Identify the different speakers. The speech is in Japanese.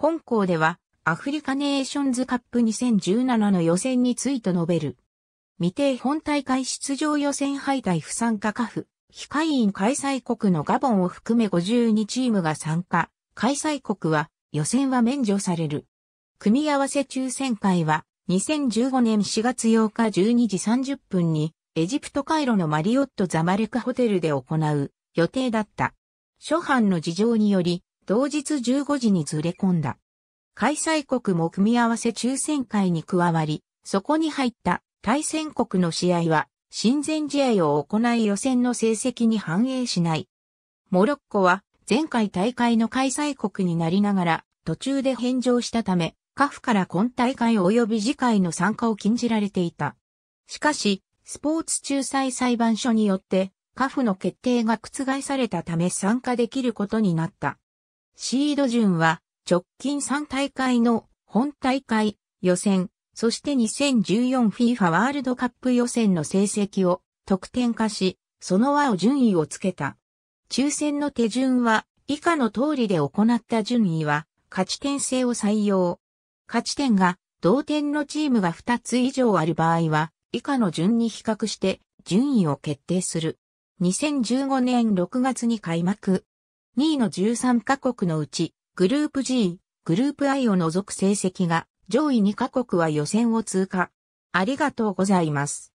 Speaker 1: 本校では、アフリカネーションズカップ2017の予選について述べる。未定本大会出場予選敗退不参加カフ、非会員開催国のガボンを含め52チームが参加、開催国は予選は免除される。組み合わせ抽選会は2015年4月8日12時30分にエジプトカイロのマリオットザマレクホテルで行う予定だった。初般の事情により同日15時にずれ込んだ。開催国も組み合わせ抽選会に加わり、そこに入った対戦国の試合は、親善試合を行い予選の成績に反映しない。モロッコは前回大会の開催国になりながら途中で返上したため、カフから今大会及び次回の参加を禁じられていた。しかし、スポーツ仲裁裁判所によって、カフの決定が覆されたため参加できることになった。シード順は直近3大会の本大会、予選、そして 2014FIFA ワールドカップ予選の成績を得点化し、その輪を順位をつけた。抽選の手順は以下の通りで行った順位は勝ち点制を採用。勝ち点が同点のチームが2つ以上ある場合は以下の順に比較して順位を決定する。2015年6月に開幕。2位の13カ国のうち、グループ G、グループ I を除く成績が上位2カ国は予選を通過。ありがとうご
Speaker 2: ざいます。